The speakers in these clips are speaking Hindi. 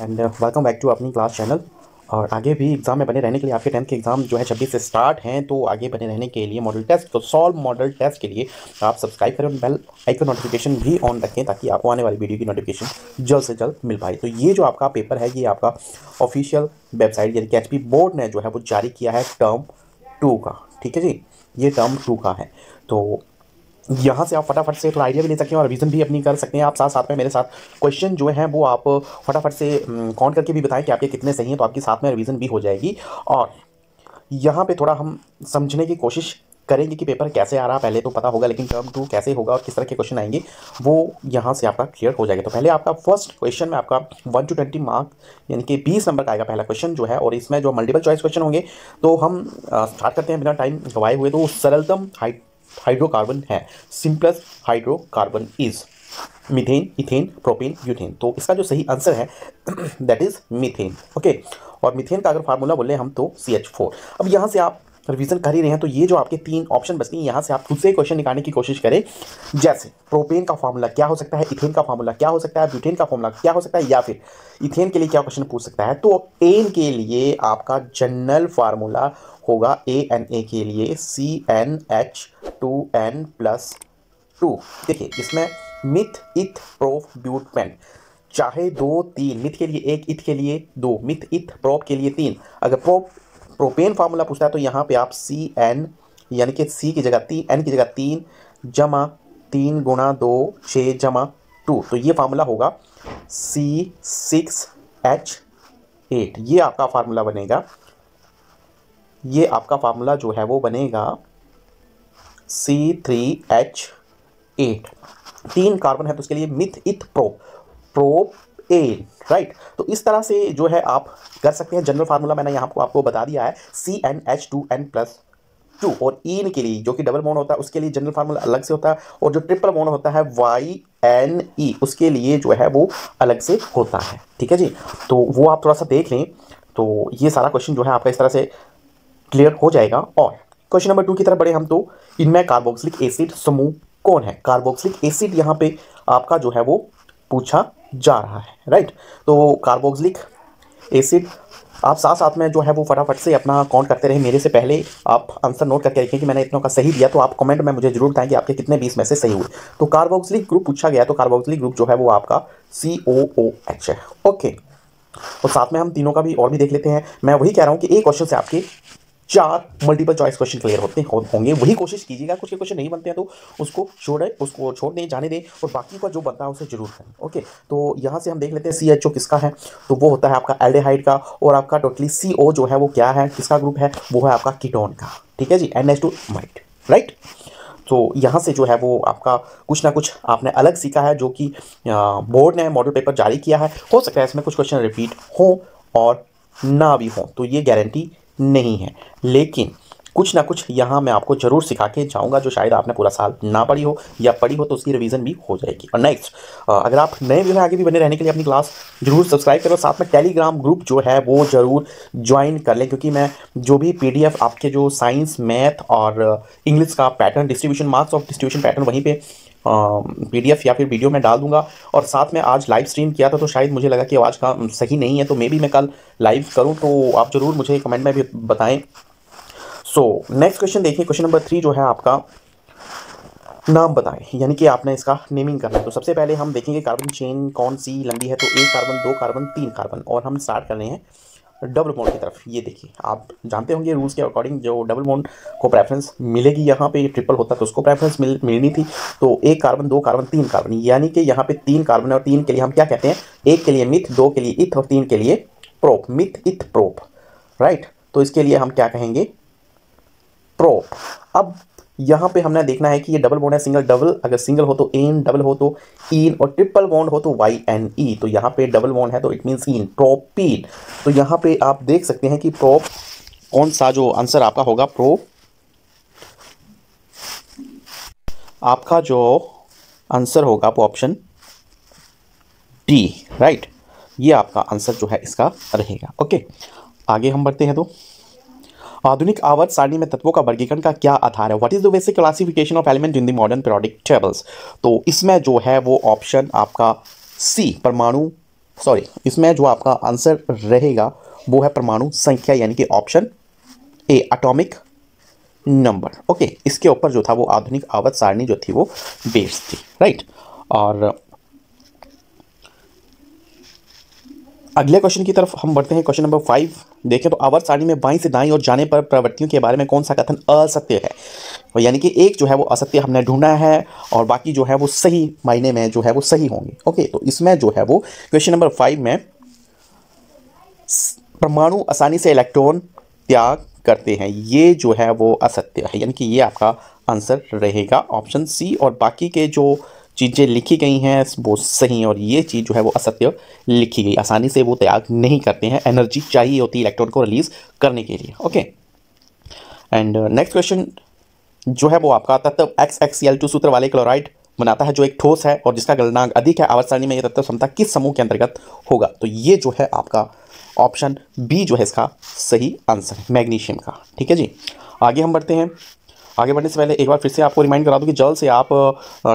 एंड वेलकम बैक टू अपनी क्लास चैनल और आगे भी एग्ज़ाम में बने रहने के लिए आपके टेंथ के एग्ज़ाम जो है छब्बीस से स्टार्ट हैं तो आगे बने रहने के लिए मॉडल टेस्ट तो सॉल्व मॉडल टेस्ट के लिए आप सब्सक्राइब करें बेल आइकन नोटिफिकेशन भी ऑन रखें ताकि आपको आने वाली वीडियो की नोटिफिकेशन जल्द से जल्द मिल पाए तो ये जो आपका पेपर है ये आपका ऑफिशियल वेबसाइट यानी कि एच बोर्ड ने जो है वो जारी किया है टर्म टू का ठीक है जी ये टर्म टू का है तो यहाँ से आप फटाफट से थोड़ा आइडिया भी ले सकते हैं और रिवीजन भी अपनी कर सकते हैं आप साथ साथ में मेरे साथ क्वेश्चन जो है वो आप फटाफट से कॉन्ट हम्म, करके भी बताएं कि आपके कितने सही हैं तो आपके साथ में रिवीजन भी हो जाएगी और यहाँ पर थोड़ा हम समझने की कोशिश करेंगे कि पेपर कैसे आ रहा पहले तो पता होगा लेकिन टर्म टू कैसे होगा और किस तरह के क्वेश्चन आएंगे वो यहाँ से आपका क्लियर हो जाएगा तो पहले आपका फर्स्ट क्वेश्चन में आपका वन टू ट्वेंटी मार्क यानी कि बीस नंबर का आएगा पहला क्वेश्चन जो है और इसमें जो मल्टीपल चॉइस क्वेश्चन होंगे तो हम स्टार्ट करते हैं बिना टाइम गवाए हुए तो सरलतम हाइट हाइड्रोकार्बन है simplest hydrocarbon is methane ethane propane यूथेन तो इसका जो सही आंसर है दैट इज मिथेन ओके और मिथेन का अगर फार्मूला बोले हम तो सी एच फोर अब यहाँ से आप रिवीजन कर ही रहे हैं तो ये जो आपके तीन ऑप्शन बचते हैं यहाँ से आप खुद से क्वेश्चन निकालने की कोशिश करें जैसे प्रोपेन का फार्मूला क्या हो सकता है इथेन का फार्मूला क्या हो सकता है ब्यूटेन का फार्मूला क्या हो सकता है या फिर इथेन के लिए क्या क्वेश्चन पूछ सकता है तो एन के लिए आपका जनरल फार्मूला होगा ए एन ए के लिए C N H two N plus two देखिए इसमें मिथ इथ प्रोफ ब्यूट पेन चाहे दो तीन मिथ के लिए एक इथ के लिए दो मिथ इथ प्रोप के लिए तीन अगर प्रोप प्रोपेन फार्मूला पूछता है तो यहाँ पे आप सी एन यानी कि सी की जगह तीन एन की जगह तीन जमा तीन गुणा दो छः जमा टू तो ये फार्मूला होगा सी सिक्स एच एट ये आपका फार्मूला बनेगा ये आपका फार्मूला जो है वो बनेगा सी थ्री एच एट तीन कार्बन है तो उसके लिए मिथ इथ प्रो प्रो एन राइट तो इस तरह से जो है आप कर सकते हैं जनरल फार्मूला मैंने यहाँ को आपको बता दिया है C N H two N plus two और ईन e के लिए जो कि डबल मोन होता है उसके लिए जनरल फार्मूला अलग से होता है और जो ट्रिपल मोन होता है वाई एन ई उसके लिए जो है वो अलग से होता है ठीक है जी तो वो आप थोड़ा सा देख लें तो ये सारा क्वेश्चन जो है आपका इस तरह से क्लियर हो जाएगा और क्वेश्चन नंबर टू की तरफ बढ़े हम तो इनमें कार्बोक्सिलिक एसिड समूह कौन है कार्बोक्सिलिक एसिड यहाँ पे आपका जो है वो पूछा जा रहा है राइट तो कार्बोक्सिलिक एसिड आप साथ साथ में जो है वो फटाफट से अपना काउंट करते रहे मेरे से पहले आप आंसर नोट करके रखें कि मैंने इतनों का सही दिया तो आप कमेंट में मुझे जरूर बताएं कि आपके कितने बीस में से सही हुए तो कार्बोक्सिलिक ग्रुप पूछा गया तो कार्बोक्सिलिक ग्रुप जो है वो आपका सी ओ ओ एच है ओके और साथ में हम तीनों का भी और भी देख लेते हैं मैं वही कह रहा हूँ कि एक क्वेश्चन से आपके चार मल्टीपल चॉइस क्वेश्चन क्लियर होते हैं होंगे वही कोशिश कीजिएगा कुछ के क्वेश्चन नहीं बनते हैं तो उसको छोड़े उसको छोड़ दें जाने दें और बाकी का जो बनता है उसे जरूर करें ओके तो यहाँ से हम देख लेते हैं सी एच ओ किसका है तो वो होता है आपका एल्डेहाइड का और आपका टोटली सी ओ जो है वो क्या है किसका ग्रुप है वो है आपका कीटोन का ठीक है जी एन एच टू माइट राइट तो यहाँ से जो है वो आपका कुछ ना कुछ आपने अलग सीखा है जो कि बोर्ड ने मॉडल पेपर जारी किया है हो सकता है इसमें कुछ क्वेश्चन रिपीट हों और ना भी हों तो ये गारंटी नहीं है लेकिन कुछ ना कुछ यहाँ मैं आपको जरूर सिखा के जाऊँगा जो शायद आपने पूरा साल ना पढ़ी हो या पढ़ी हो तो उसकी रिवीजन भी हो जाएगी और नेक्स्ट अगर आप नए वीडियो आगे भी बने रहने के लिए अपनी क्लास जरूर सब्सक्राइब करें और साथ में टेलीग्राम ग्रुप जो है वो जरूर ज्वाइन कर लें क्योंकि मैं जो भी पी आपके जो साइंस मैथ और इंग्लिश का pattern distribution marks of distribution pattern वहीं पर पीडीएफ या फिर वीडियो में डाल दूंगा और साथ में आज लाइव स्ट्रीम किया था तो शायद मुझे लगा कि आवाज़ का सही नहीं है तो मे बी मैं कल लाइव करूँ तो आप ज़रूर मुझे कमेंट में भी बताएं सो नेक्स्ट क्वेश्चन देखिए क्वेश्चन नंबर थ्री जो है आपका नाम बताएं यानी कि आपने इसका नेमिंग करना है तो सबसे पहले हम देखेंगे कार्बन चेन कौन सी लंबी है तो एक कार्बन दो कार्बन तीन कार्बन और हम स्टार्ट कर रहे हैं डबल बॉन्ड की तरफ ये देखिए आप जानते होंगे रूल्स के अकॉर्डिंग जो डबल बॉन्ड को प्रेफरेंस मिलेगी यहाँ पे ट्रिपल होता तो उसको प्रेफरेंस मिल मिलनी थी तो एक कार्बन दो कार्बन तीन कार्बन यानी कि यहाँ पे तीन कार्बन और तीन के लिए हम क्या कहते हैं एक के लिए मिथ दो के लिए इथ और तीन के लिए prop meth eth prop right तो इसके लिए हम क्या कहेंगे प्रोप अब यहाँ पे हमने देखना है कि ये डबल बॉन्ड है सिंगल डबल अगर सिंगल हो तो एन डबल हो तो इन और ट्रिपल बॉन्ड हो तो वाई एन ई तो यहाँ पे डबल बॉन्ड है तो इट मीन्स इन प्रोपीन तो यहाँ पे आप देख सकते हैं कि प्रोप कौन सा जो आंसर आपका होगा प्रो आपका जो आंसर होगा वो ऑप्शन डी राइट ये आपका आंसर जो है इसका रहेगा ओके आगे हम बढ़ते हैं तो आधुनिक आवर्त सारणी में तत्वों का वर्गीकरण का क्या आधार है what is the basic classification of element in the modern periodic tables तो इसमें जो है वो ऑप्शन आपका सी परमाणु सॉरी इसमें जो आपका आंसर रहेगा वो है परमाणु संख्या यानी कि option A atomic number okay इसके ऊपर जो था वो आधुनिक आवर्त सारणी जो थी वो बेस्ड थी राइट और अगले क्वेश्चन की तरफ हम बढ़ते हैं क्वेश्चन नंबर फाइव देखें तो अवर सारणी में बाई से दाई और जाने पर प्रवृत्तियों के बारे में कौन सा कथन असत्य है तो यानी कि एक जो है वो असत्य हमने ढूंढा है और बाकी जो है वो सही मायने में जो है वो सही होंगे ओके तो इसमें जो है वो क्वेश्चन नंबर फाइव में परमाणु आसानी से इलेक्ट्रॉन त्याग करते हैं ये जो है वो असत्य है यानी कि ये आपका आंसर रहेगा ऑप्शन सी और बाकी के जो चीज़ें लिखी गई हैं वो सही और ये चीज़ जो है वो असत्य लिखी गई आसानी से वो त्याग नहीं करते हैं एनर्जी चाहिए होती है इलेक्ट्रॉन को रिलीज़ करने के लिए ओके एंड नेक्स्ट क्वेश्चन जो है वो आपका तत्व एक्स एक्स एल टू सूत्र वाले क्लोराइड बनाता है जो एक ठोस है और जिसका गलनांक अधिक है आवर्त सारणी में यह तत्व क्षमता किस समूह के अंतर्गत होगा तो ये जो है आपका ऑप्शन बी जो है इसका सही आंसर है मैग्नीशियम का ठीक है जी आगे हम बढ़ते हैं आगे बढ़ने से पहले एक बार फिर से आपको रिमाइंड करा दूँ कि जल्द से आप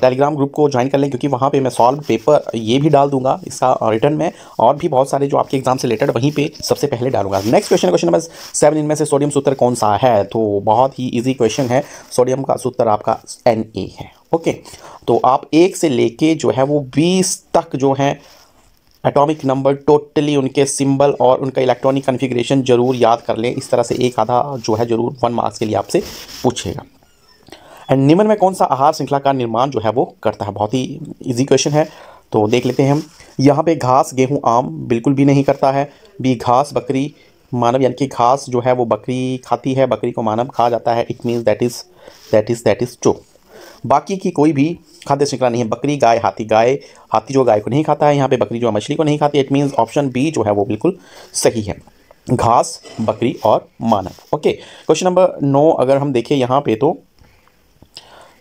टेलीग्राम ग्रुप को ज्वाइन कर लें क्योंकि वहाँ पर मैं सॉल्व पेपर ये भी डाल दूंगा इसका रिटर्न में और भी बहुत सारे जो आपके एग्जाम से रिलेटेड वहीं पर सबसे पहले डालूंगा next question question number seven इनमें से सोडियम सूत्र कौन सा है तो बहुत ही ईजी क्वेश्चन है सोडियम का सूत्र आपका एन है ओके तो आप एक से लेके जो है वो बीस तक जो है एटॉमिक नंबर टोटली उनके सिंबल और उनका इलेक्ट्रॉनिक कन्फिग्रेशन जरूर याद कर लें इस तरह से एक आधा जो है जरूर वन मार्क्स के लिए आपसे पूछेगा एंड निम्न में कौन सा आहार श्रृंखला का निर्माण जो है वो करता है बहुत ही इजी क्वेश्चन है तो देख लेते हैं हम यहाँ पे घास गेहूँ आम बिल्कुल भी नहीं करता है बी घास बकरी मानव यानी कि घास जो है वो बकरी खाती है बकरी को मानव खा जाता है it means that is that is that is to बाकी की कोई भी खाद्य श्रृंखला नहीं है बकरी गाय हाथी गाय हाथी जो गाय को नहीं खाता है यहाँ पे बकरी जो है मछली को नहीं खाती इट मीन्स ऑप्शन बी जो है वो बिल्कुल सही है घास बकरी और मानव ओके क्वेश्चन नंबर नौ अगर हम देखें यहाँ पे तो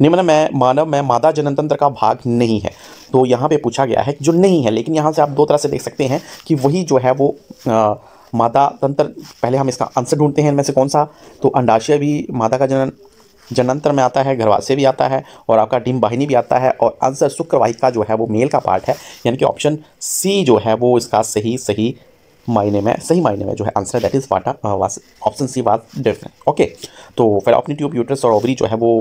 निम्न में मानव में मादा जनतंत्र का भाग नहीं है तो यहाँ पे पूछा गया है जो नहीं है लेकिन यहाँ से आप दो तरह से देख सकते हैं कि वही जो है वो आ, मादा तंत्र पहले हम इसका आंसर ढूंढते हैं इनमें से कौन सा तो अंडाशय भी मादा का जनन जनंतर में आता है घरवासे भी आता है और आपका डिम वाहिनी भी आता है और आंसर का जो है वो मेल का पार्ट है यानी कि ऑप्शन सी जो है वो इसका सही सही मायने में सही मायने में जो है answer that is what a option C was different okay तो फिर अपनी ट्यूब यूटर्स और ओवरी जो है वो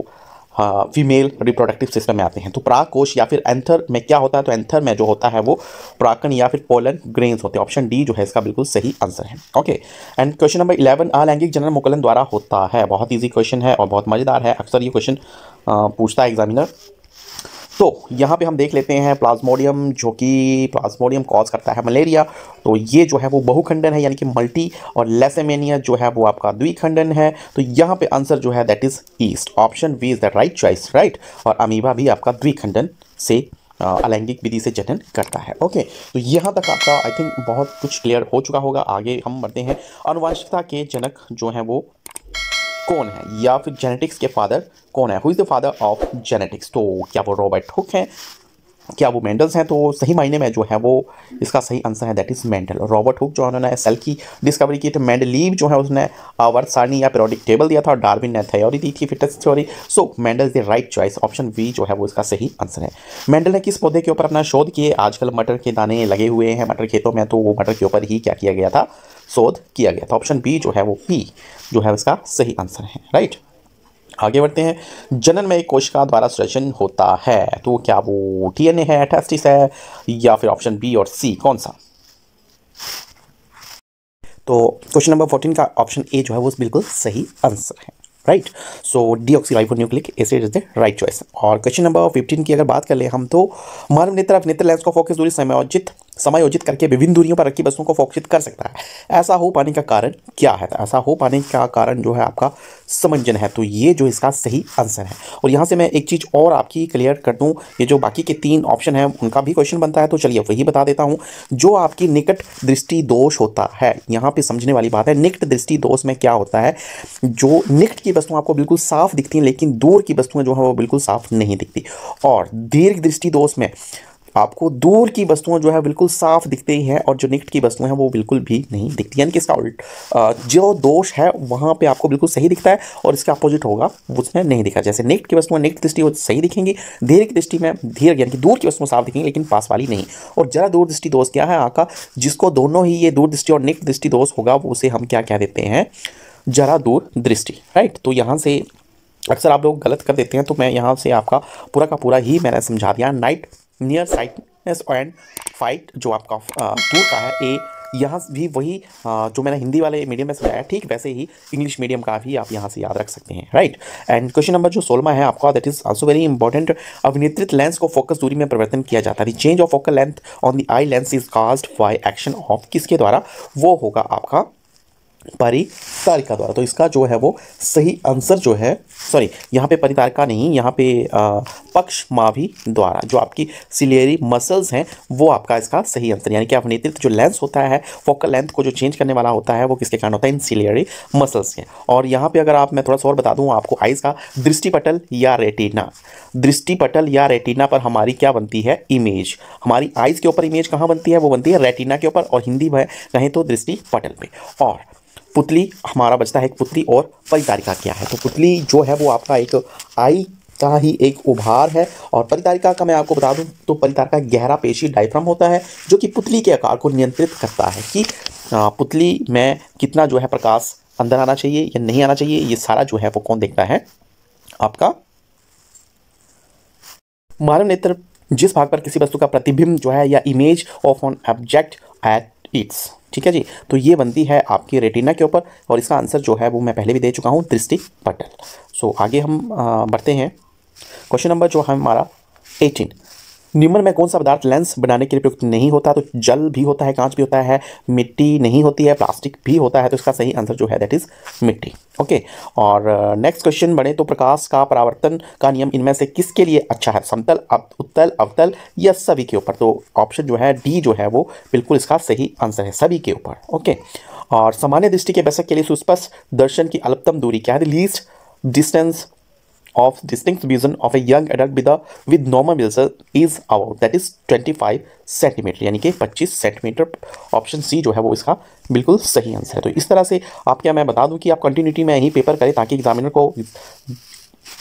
फीमेल रिप्रोडक्टिव सिस्टम में आते हैं तो प्राकोश या फिर एंथर में क्या होता है तो एंथर में जो होता है वो प्राकन या फिर पोलन ग्रेन्स होते हैं ऑप्शन डी जो है इसका बिल्कुल सही आंसर है okay and question number eleven अलैंगिक जनरल मुकलन द्वारा होता है बहुत ईजी क्वेश्चन है और बहुत मज़ेदार है अक्सर ये क्वेश्चन पूछता है एग्जामिनर तो यहाँ पे हम देख लेते हैं प्लाज्मोडियम जो कि प्लाज्मोडियम कॉज करता है मलेरिया तो ये जो है वो बहुखंडन है यानी कि मल्टी और लेसेमेनिया जो है वो आपका द्विखंडन है तो यहाँ पे आंसर जो है that is east option B is the right choice right और अमीबा भी आपका द्विखंडन से अलैंगिक विधि से जनन करता है ओके तो यहाँ तक आपका आई थिंक बहुत कुछ क्लियर हो चुका होगा आगे हम बढ़ते हैं अनुवांशिकता के जनक जो हैं वो कौन है या फिर जेनेटिक्स के फादर कौन है who is the father of genetics तो क्या वो रॉबर्ट हुक हैं क्या वो मेंडल्स हैं तो सही मायने में जो है वो इसका सही आंसर है that is Mendel Robert Hooke जो उन्होंने सेल की डिस्कवरी की तो मेंडलीव जो है उसने वर्थ सारणी या पीरियोडिक टेबल दिया था और डार्विन ने थ्योरी दी थी fitness theory so Mendel is the right choice option B जो है वो इसका सही आंसर है मेंडल ने किस पौधे के ऊपर अपना शोध किए आजकल मटर के दाने लगे हुए हैं मटर खेतों में तो वो मटर के ऊपर ही क्या किया गया था शोध किया गया था ऑप्शन बी जो है वो पी जो है उसका सही आंसर है राइट आगे बढ़ते हैं जनन में एक कोशिका द्वारा सृजन होता है तो क्या वो डीएनए है टेस्टिस है या फिर ऑप्शन बी और सी कौन सा तो क्वेश्चन नंबर फोर्टीन का ऑप्शन ए जो है वो बिल्कुल सही आंसर है right so deoxyribonucleic acid is the right choice और क्वेश्चन नंबर फिफ्टीन की अगर बात कर ले हम तो मानव नेत्र अपनेत्र लेंस को फोकस दूरी समायोजित समायोजित करके विभिन्न दूरियों पर रखी बसों को फोक्षित कर सकता है ऐसा हो पाने का कारण क्या है ऐसा हो पाने का कारण जो है आपका समंजन है तो ये जो इसका सही आंसर है और यहाँ से मैं एक चीज़ और आपकी क्लियर कर दूँ ये जो बाकी के तीन ऑप्शन हैं उनका भी क्वेश्चन बनता है तो चलिए वही बता देता हूँ जो आपकी निकट दृष्टि दोष होता है यहाँ पर समझने वाली बात है निकट दृष्टि दोष में क्या होता है जो निकट की वस्तुएँ आपको बिल्कुल साफ दिखती हैं लेकिन दूर की वस्तुएँ जो हैं वो बिल्कुल साफ नहीं दिखती और दीर्घ दृष्टि दोष में आपको दूर की वस्तुएं जो है बिल्कुल साफ दिखती हैं और जो निकट की वस्तुएं हैं वो बिल्कुल भी नहीं दिखती यानी कि इसका उल्ट जो दोष है वहाँ पे आपको बिल्कुल सही दिखता है और इसका अपोजिट होगा उसमें नहीं दिखा जैसे निकट की वस्तुएं निकट दृष्टि वो सही दिखेंगी धीरे की दृष्टि में धीरे यानी कि दूर की वस्तुएं साफ दिखेंगी लेकिन पास वाली नहीं और जरा दूर दृष्टि दोष क्या है आका जिसको दोनों ही ये दूर दृष्टि और निकट दृष्टि दोष होगा वो उसे हम क्या कह देते हैं जरा दूर दृष्टि राइट तो यहाँ से अक्सर आप लोग गलत कर देते हैं तो मैं यहाँ से आपका पूरा का पूरा ही मैंने समझा दिया night near sightedness and fight जो आपका दूर का है ए यहाँ भी वही जो मैंने हिंदी वाले मीडियम में समझाया ठीक वैसे ही इंग्लिश मीडियम का भी आप यहाँ से याद रख सकते हैं राइट एंड क्वेश्चन नंबर जो सोलमा है आपका that is also very important अभिनेत्रित लेंस को फोकस दूरी में परिवर्तन किया जाता है change of focal length on the eye lens is caused by action of किसके द्वारा वो होगा आपका परितारिका द्वारा तो इसका जो है वो सही आंसर जो है सॉरी यहाँ पे परितारिका नहीं यहाँ पे पक्ष माभी द्वारा जो आपकी सिलियरी मसल्स हैं वो आपका इसका सही आंसर यानी कि आप नेतृत्व जो लेंथ होता है फोकल लेंथ को जो चेंज करने वाला होता है वो किसके कारण होता है इन सिलियरी मसल्स के और यहाँ पर अगर आप मैं थोड़ा सा और बता दूँ आपको आइज़ का दृष्टिपटल या रेटिना दृष्टिपटल या रेटिना पर हमारी क्या बनती है इमेज हमारी आइज़ के ऊपर इमेज कहाँ बनती है वो बनती है रेटिना के ऊपर और हिंदी में कहें तो दृष्टिपटल पर और पुतली हमारा बचता है एक पुतली और परितारिका क्या है तो पुतली जो है वो आपका एक आई का ही एक उभार है और परितारिका का मैं आपको बता दूं तो परितारिका गहरा पेशी डायफ्राम होता है जो कि पुतली के आकार को नियंत्रित करता है कि पुतली में कितना जो है प्रकाश अंदर आना चाहिए या नहीं आना चाहिए ये सारा जो है वो कौन देखता है आपका मानव नेत्र जिस भाग पर किसी वस्तु का प्रतिबिंब जो है या image of on object at its ठीक है जी तो ये बनती है आपकी रेटिना के ऊपर और इसका आंसर जो है वो मैं पहले भी दे चुका हूँ दृष्टि पटल सो आगे हम बढ़ते हैं क्वेश्चन नंबर जो है हमारा एटीन निम्न में कौन सा पदार्थ लेंस बनाने के लिए प्रयुक्त नहीं होता तो जल भी होता है कांच भी होता है मिट्टी नहीं होती है प्लास्टिक भी होता है तो इसका सही आंसर जो है दैट इज़ मिट्टी ओके और नेक्स्ट क्वेश्चन बने तो प्रकाश का परावर्तन का नियम इनमें से किसके लिए अच्छा है समतल उत्तल अवतल या सभी के ऊपर तो ऑप्शन जो है डी जो है वो बिल्कुल इसका सही आंसर है सभी के ऊपर ओके और सामान्य दृष्टि के बैसक के लिए सुस्पष्ट दर्शन की अल्पतम दूरी क्या है least distance of distinct vision of a young adult with a with normal vision is about that is 25 centimetre यानी कि 25 सेंटीमीटर ऑप्शन सी जो है वो इसका बिल्कुल सही आंसर है तो इस तरह से आप क्या मैं बता दूं कि आप कंटिन्यूटी में यही पेपर करें ताकि एग्जामिनर को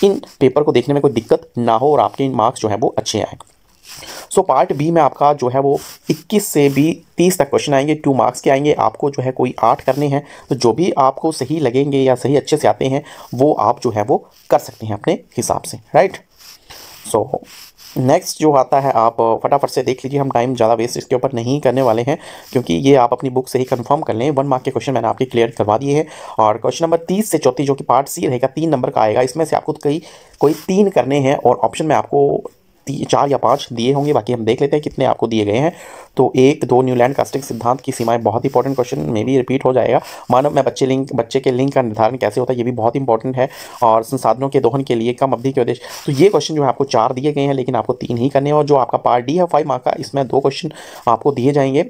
इन पेपर को देखने में कोई दिक्कत ना हो और आपके इन मार्क्स जो है वो अच्छे आए सो पार्ट बी में आपका जो है वो 21 से भी 30 तक क्वेश्चन आएंगे टू मार्क्स के आएंगे आपको जो है कोई आठ करने हैं तो जो भी आपको सही लगेंगे या सही अच्छे से आते हैं वो आप जो है वो कर सकते हैं अपने हिसाब से राइट सो नेक्स्ट जो आता है आप फटाफट से देख लीजिए हम टाइम ज़्यादा वेस्ट इसके ऊपर नहीं करने वाले हैं क्योंकि ये आप अपनी बुक से ही कंफर्म कर लें वन मार्क के क्वेश्चन मैंने आपके क्लियर करवा दिए हैं और क्वेश्चन नंबर तीस से चौथी जो कि पार्ट सी रहेगा तीन नंबर का आएगा इसमें से आपको कई कोई तीन करने हैं और ऑप्शन में आपको चार या पाँच दिए होंगे बाकी हम देख लेते हैं कितने आपको दिए गए हैं तो एक दो न्यूलैंड कास्टिंग सिद्धांत की सीमाएं बहुत इंपॉर्टेंट क्वेश्चन में भी रिपीट हो जाएगा मानव में बच्चे लिंक बच्चे के लिंग का निर्धारण कैसे होता है ये भी बहुत इंपॉर्टेंट है और संसाधनों के दोहन के लिए कम अवधि के उद्देश्य तो ये क्वेश्चन जो है आपको चार दिए गए हैं लेकिन आपको तीन ही करने और जो आपका पार्ट डी है फाइव मार्क का इसमें दो क्वेश्चन आपको दिए जाएंगे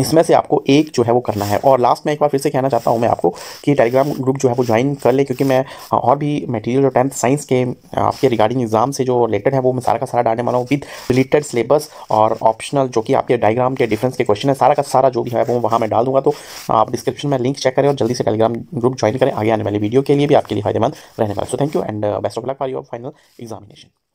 इसमें से आपको एक जो है वो करना है और लास्ट में एक बार फिर से कहना चाहता हूँ मैं आपको कि टेलीग्राम ग्रुप जो है वो ज्वाइन कर ले क्योंकि मैं हाँ, और भी मटेरियल और टेंथ साइंस के हाँ, आपके रिगार्डिंग एग्जाम से जो रिलेटेड है वो मैं सारा का सारा डालने वाला हूँ विद रिलेटेड सिलेबस और ऑप्शनल जो कि आपके डायग्राम के डिफरेंस के क्वेश्चन है सारा का सारा जो भी है वो वहाँ मैं डाल दूँगा तो आप डिस्क्रिप्शन में लिंक चेक करें और जल्दी से टेलीग्राम ग्रुप ज्वाइन करें आगे आने वाली वीडियो के लिए भी आपके लिए फायदेमंद रहने वाला so thank you and best of luck for your final examination